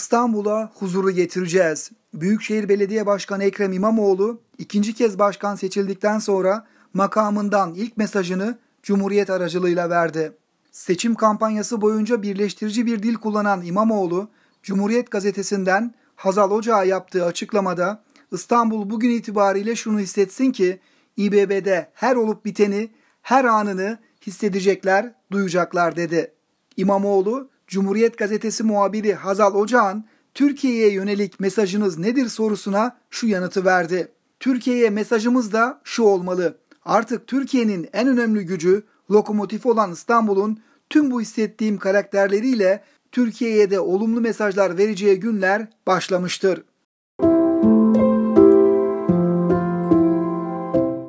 İstanbul'a huzuru getireceğiz. Büyükşehir Belediye Başkanı Ekrem İmamoğlu ikinci kez başkan seçildikten sonra makamından ilk mesajını Cumhuriyet aracılığıyla verdi. Seçim kampanyası boyunca birleştirici bir dil kullanan İmamoğlu, Cumhuriyet gazetesinden Hazal Ocağa yaptığı açıklamada İstanbul bugün itibariyle şunu hissetsin ki İBB'de her olup biteni, her anını hissedecekler, duyacaklar dedi. İmamoğlu Cumhuriyet Gazetesi muhabiri Hazal Ocağan, Türkiye'ye yönelik mesajınız nedir sorusuna şu yanıtı verdi. Türkiye'ye mesajımız da şu olmalı. Artık Türkiye'nin en önemli gücü, lokomotif olan İstanbul'un tüm bu hissettiğim karakterleriyle Türkiye'ye de olumlu mesajlar vereceği günler başlamıştır.